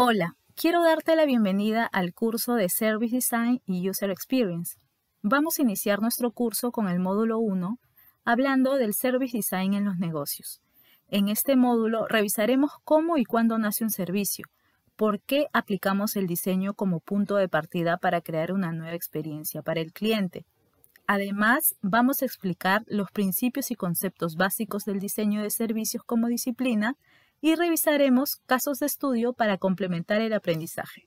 Hola, quiero darte la bienvenida al curso de Service Design y User Experience. Vamos a iniciar nuestro curso con el módulo 1, hablando del Service Design en los negocios. En este módulo revisaremos cómo y cuándo nace un servicio, por qué aplicamos el diseño como punto de partida para crear una nueva experiencia para el cliente. Además, vamos a explicar los principios y conceptos básicos del diseño de servicios como disciplina y revisaremos casos de estudio para complementar el aprendizaje.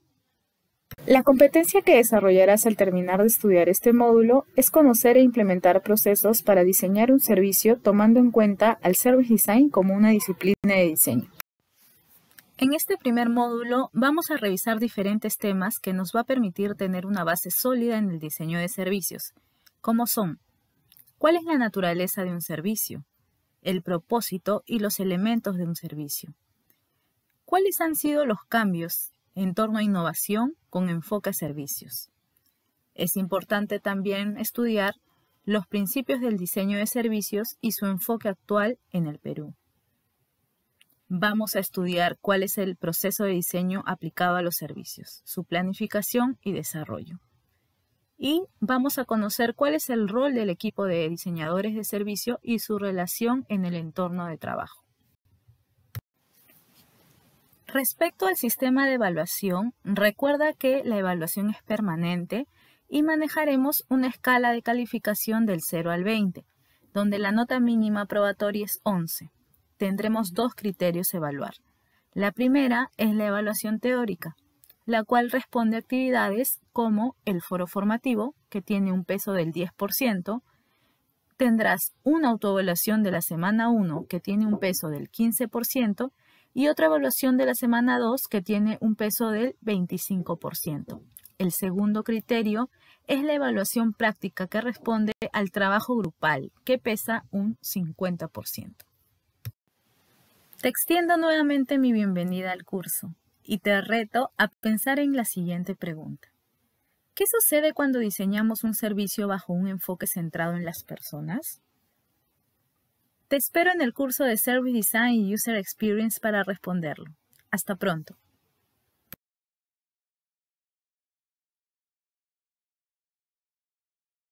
La competencia que desarrollarás al terminar de estudiar este módulo es conocer e implementar procesos para diseñar un servicio tomando en cuenta al Service Design como una disciplina de diseño. En este primer módulo vamos a revisar diferentes temas que nos va a permitir tener una base sólida en el diseño de servicios, como son ¿Cuál es la naturaleza de un servicio? el propósito y los elementos de un servicio. ¿Cuáles han sido los cambios en torno a innovación con enfoque a servicios? Es importante también estudiar los principios del diseño de servicios y su enfoque actual en el Perú. Vamos a estudiar cuál es el proceso de diseño aplicado a los servicios, su planificación y desarrollo y vamos a conocer cuál es el rol del equipo de diseñadores de servicio y su relación en el entorno de trabajo. Respecto al sistema de evaluación, recuerda que la evaluación es permanente y manejaremos una escala de calificación del 0 al 20, donde la nota mínima probatoria es 11. Tendremos dos criterios a evaluar. La primera es la evaluación teórica, la cual responde a actividades como el foro formativo, que tiene un peso del 10%, tendrás una autoevaluación de la semana 1, que tiene un peso del 15%, y otra evaluación de la semana 2, que tiene un peso del 25%. El segundo criterio es la evaluación práctica que responde al trabajo grupal, que pesa un 50%. Te extiendo nuevamente mi bienvenida al curso y te reto a pensar en la siguiente pregunta. ¿Qué sucede cuando diseñamos un servicio bajo un enfoque centrado en las personas? Te espero en el curso de Service Design y User Experience para responderlo. Hasta pronto.